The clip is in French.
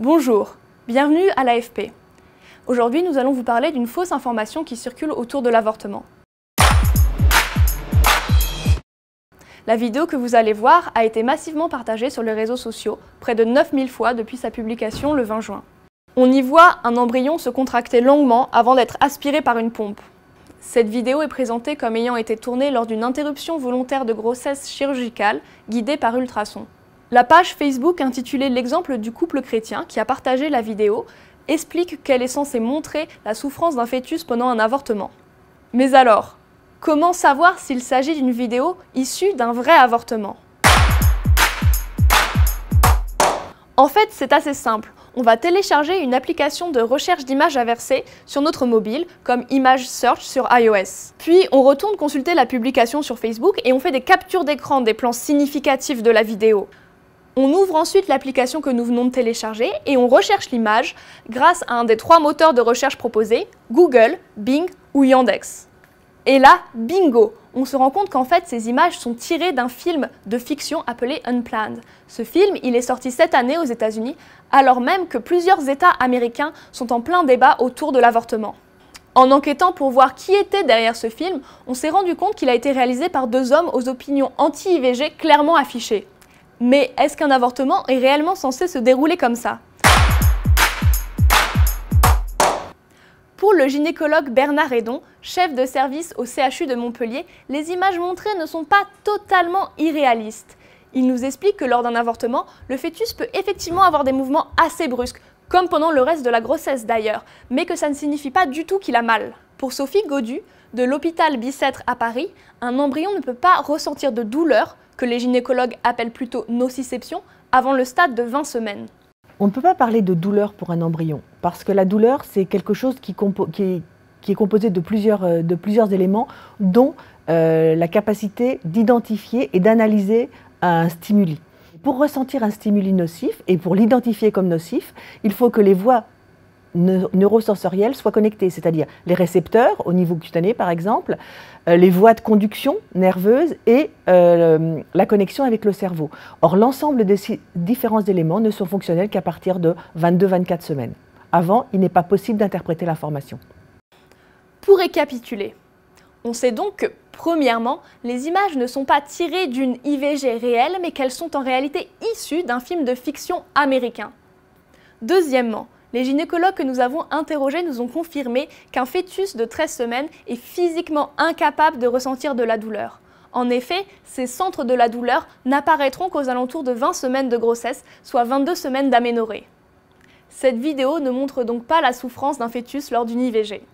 Bonjour, bienvenue à l'AFP. Aujourd'hui, nous allons vous parler d'une fausse information qui circule autour de l'avortement. La vidéo que vous allez voir a été massivement partagée sur les réseaux sociaux, près de 9000 fois depuis sa publication le 20 juin. On y voit un embryon se contracter longuement avant d'être aspiré par une pompe. Cette vidéo est présentée comme ayant été tournée lors d'une interruption volontaire de grossesse chirurgicale guidée par ultrasons. La page Facebook intitulée L'exemple du couple chrétien qui a partagé la vidéo explique qu'elle est censée montrer la souffrance d'un fœtus pendant un avortement. Mais alors, comment savoir s'il s'agit d'une vidéo issue d'un vrai avortement En fait, c'est assez simple. On va télécharger une application de recherche d'images inversées sur notre mobile, comme Image Search sur iOS. Puis, on retourne consulter la publication sur Facebook et on fait des captures d'écran des plans significatifs de la vidéo. On ouvre ensuite l'application que nous venons de télécharger et on recherche l'image grâce à un des trois moteurs de recherche proposés, Google, Bing ou Yandex. Et là, bingo On se rend compte qu'en fait, ces images sont tirées d'un film de fiction appelé Unplanned. Ce film, il est sorti cette année aux États-Unis, alors même que plusieurs États américains sont en plein débat autour de l'avortement. En enquêtant pour voir qui était derrière ce film, on s'est rendu compte qu'il a été réalisé par deux hommes aux opinions anti-IVG clairement affichées. Mais est-ce qu'un avortement est réellement censé se dérouler comme ça Pour le gynécologue Bernard Hédon, chef de service au CHU de Montpellier, les images montrées ne sont pas totalement irréalistes. Il nous explique que lors d'un avortement, le fœtus peut effectivement avoir des mouvements assez brusques, comme pendant le reste de la grossesse d'ailleurs, mais que ça ne signifie pas du tout qu'il a mal. Pour Sophie Godu, de l'hôpital Bicêtre à Paris, un embryon ne peut pas ressentir de douleur, que les gynécologues appellent plutôt nociception, avant le stade de 20 semaines. On ne peut pas parler de douleur pour un embryon, parce que la douleur, c'est quelque chose qui, est, composé de plusieurs, euh, éléments, dont euh, la capacité d'identifier et d'analyser un stimuli. Pour ressentir un stimuli nocif et pour l'identifier comme nocif, il faut que les voies neurosensorielles soient connectées, c'est-à-dire les récepteurs au niveau cutané par exemple, euh, les voies de conduction nerveuses et euh, la connexion avec le cerveau. Or, l'ensemble de ces différents éléments ne sont fonctionnels qu'à partir de 22-24 semaines. Avant, il n'est pas possible d'interpréter l'information. Pour récapituler, on sait donc que, premièrement, les images ne sont pas tirées d'une IVG réelle, mais qu'elles sont en réalité issues d'un film de fiction américain. Deuxièmement, les gynécologues que nous avons interrogés nous ont confirmé qu'un fœtus de 13 semaines est physiquement incapable de ressentir de la douleur. En effet, ces centres de la douleur n'apparaîtront qu'aux alentours de 20 semaines de grossesse, soit 22 semaines d'aménorrhée. Cette vidéo ne montre donc pas la souffrance d'un fœtus lors d'une IVG.